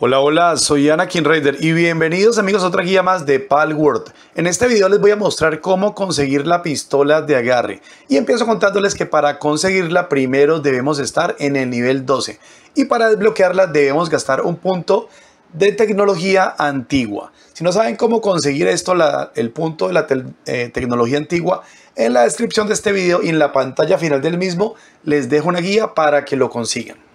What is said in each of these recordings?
Hola, hola, soy Ana kinraider y bienvenidos amigos a otra guía más de Palworld. En este video les voy a mostrar cómo conseguir la pistola de agarre y empiezo contándoles que para conseguirla primero debemos estar en el nivel 12 y para desbloquearla debemos gastar un punto de tecnología antigua. Si no saben cómo conseguir esto, el punto de la eh, tecnología antigua, en la descripción de este video y en la pantalla final del mismo les dejo una guía para que lo consigan.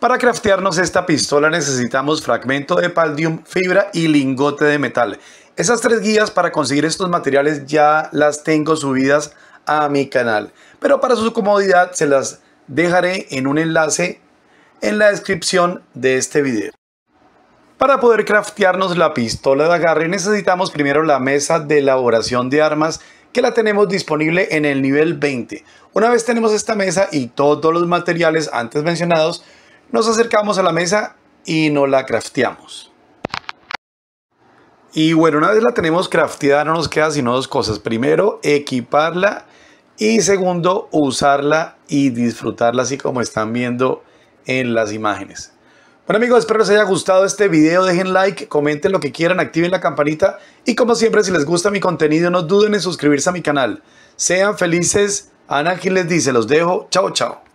Para craftearnos esta pistola necesitamos fragmento de paldium, fibra y lingote de metal. Esas tres guías para conseguir estos materiales ya las tengo subidas a mi canal, pero para su comodidad se las dejaré en un enlace en la descripción de este video. Para poder craftearnos la pistola de agarre necesitamos primero la mesa de elaboración de armas que la tenemos disponible en el nivel 20. Una vez tenemos esta mesa y todos los materiales antes mencionados, nos acercamos a la mesa y nos la crafteamos. Y bueno, una vez la tenemos crafteada, no nos queda sino dos cosas. Primero, equiparla y segundo, usarla y disfrutarla así como están viendo en las imágenes. Bueno amigos, espero les haya gustado este video, dejen like, comenten lo que quieran, activen la campanita y como siempre si les gusta mi contenido no duden en suscribirse a mi canal. Sean felices, Ana les dice, los dejo, chao chao.